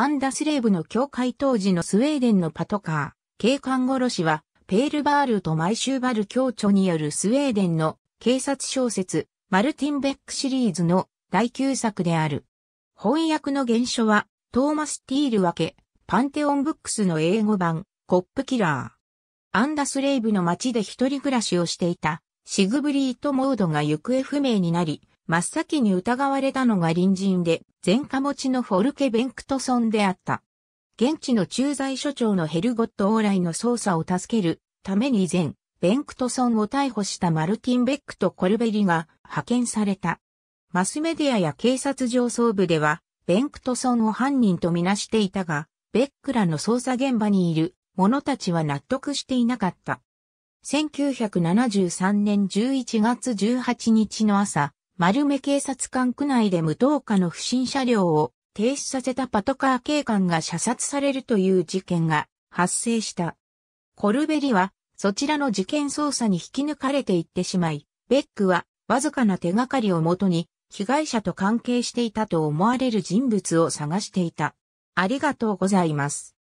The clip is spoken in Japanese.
アンダスレーブの境界当時のスウェーデンのパトカー、警官殺しは、ペールバールとマイシューバル教著によるスウェーデンの警察小説、マルティン・ベックシリーズの第9作である。翻訳の原書は、トーマス・ティール分け、パンテオン・ブックスの英語版、コップ・キラー。アンダスレイブの街で一人暮らしをしていた、シグブリート・モードが行方不明になり、真っ先に疑われたのが隣人で、前科持ちのフォルケ・ベンクトソンであった。現地の駐在所長のヘルゴット往来の捜査を助けるために以前、ベンクトソンを逮捕したマルティン・ベックとコルベリが派遣された。マスメディアや警察上層部では、ベンクトソンを犯人とみなしていたが、ベックらの捜査現場にいる者たちは納得していなかった。1973年11月18日の朝、丸目警察官区内で無灯火の不審車両を停止させたパトカー警官が射殺されるという事件が発生した。コルベリはそちらの事件捜査に引き抜かれていってしまい、ベックはわずかな手がかりをもとに被害者と関係していたと思われる人物を探していた。ありがとうございます。